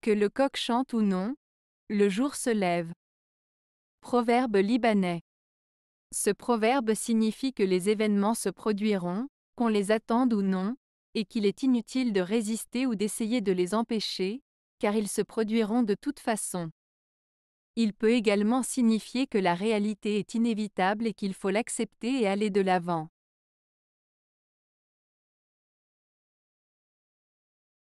Que le coq chante ou non, le jour se lève. Proverbe libanais. Ce proverbe signifie que les événements se produiront, qu'on les attende ou non, et qu'il est inutile de résister ou d'essayer de les empêcher, car ils se produiront de toute façon. Il peut également signifier que la réalité est inévitable et qu'il faut l'accepter et aller de l'avant.